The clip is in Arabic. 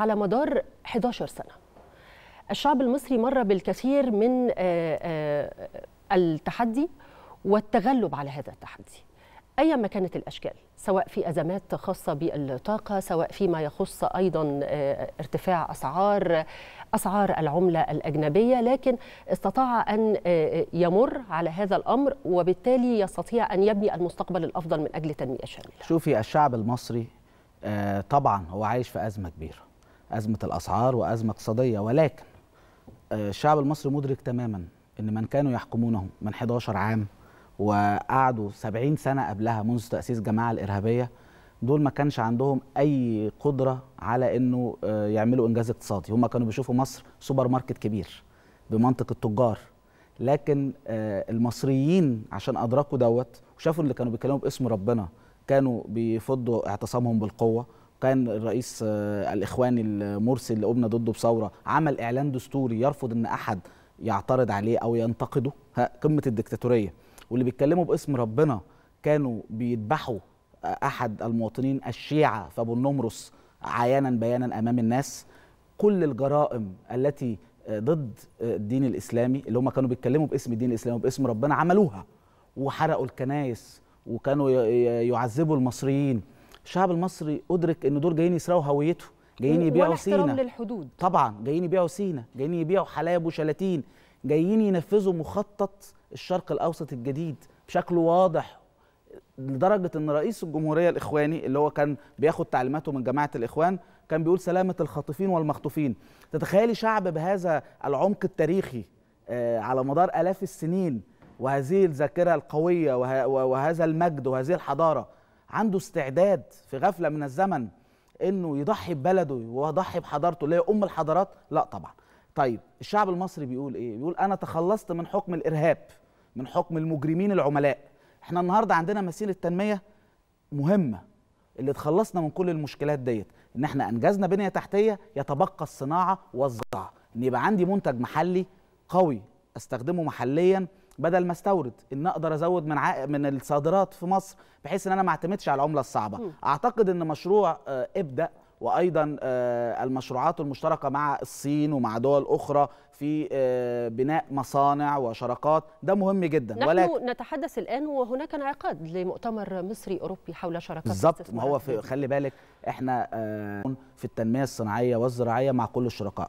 على مدار 11 سنه الشعب المصري مر بالكثير من آه، آه، التحدي والتغلب على هذا التحدي ايا ما كانت الاشكال سواء في ازمات خاصه بالطاقه سواء فيما يخص ايضا آه، ارتفاع اسعار اسعار العمله الاجنبيه لكن استطاع ان يمر على هذا الامر وبالتالي يستطيع ان يبني المستقبل الافضل من اجل تنميه شامله شوفي الشعب المصري طبعا هو عايش في ازمه كبيره ازمه الاسعار وازمه اقتصاديه ولكن آه، الشعب المصري مدرك تماما ان من كانوا يحكمونه من 11 عام وقعدوا 70 سنه قبلها منذ تاسيس جماعة الارهابيه دول ما كانش عندهم اي قدره على انه آه، يعملوا انجاز اقتصادي هم كانوا بيشوفوا مصر سوبر ماركت كبير بمنطق التجار لكن آه، المصريين عشان ادركوا دوت وشافوا اللي كانوا بيتكلموا باسم ربنا كانوا بيفضوا اعتصامهم بالقوه كان الرئيس آه، الاخواني المرسل اللي قمنا ضده بثوره عمل اعلان دستوري يرفض ان احد يعترض عليه او ينتقده قمه الدكتاتوريه واللي بيتكلموا باسم ربنا كانوا بيذبحوا آه، احد المواطنين الشيعه في ابو النمرس عيانا بيانا امام الناس كل الجرائم التي آه، ضد الدين الاسلامي اللي هم كانوا بيتكلموا باسم الدين الاسلامي وباسم ربنا عملوها وحرقوا الكنايس وكانوا يعذبوا المصريين الشعب المصري ادرك ان دول جايين يسرقوا هويته جايين يبيعوا سينا للحدود طبعا جايين يبيعوا سينا جايين يبيعوا حلايب وشلاتين جايين ينفذوا مخطط الشرق الاوسط الجديد بشكل واضح لدرجه ان رئيس الجمهوريه الاخواني اللي هو كان بياخد تعليماته من جماعه الاخوان كان بيقول سلامه الخاطفين والمخطوفين تتخيلي شعب بهذا العمق التاريخي آه، على مدار الاف السنين وهذه الذاكره القويه وهذا المجد وهذه الحضاره عنده استعداد في غفله من الزمن انه يضحي ببلده ويضحي بحضارته اللي هي ام الحضارات لا طبعا طيب الشعب المصري بيقول ايه بيقول انا تخلصت من حكم الارهاب من حكم المجرمين العملاء احنا النهارده عندنا مسيره تنميه مهمه اللي تخلصنا من كل المشكلات ديت ان احنا انجزنا بنيه تحتيه يتبقى الصناعه والزراعه ان يبقى عندي منتج محلي قوي استخدمه محليا بدل ما استورد ان اقدر ازود من عق... من الصادرات في مصر بحيث ان انا ما اعتمدش على العمله الصعبه م. اعتقد ان مشروع آه، ابدا وايضا آه، المشروعات المشتركه مع الصين ومع دول اخرى في آه، بناء مصانع وشراكات ده مهم جدا نحن ولكن نتحدث الان وهناك انعقاد لمؤتمر مصري اوروبي حول شراكات بالظبط ما هو في خلي بالك احنا في التنميه الصناعيه والزراعيه مع كل الشركاء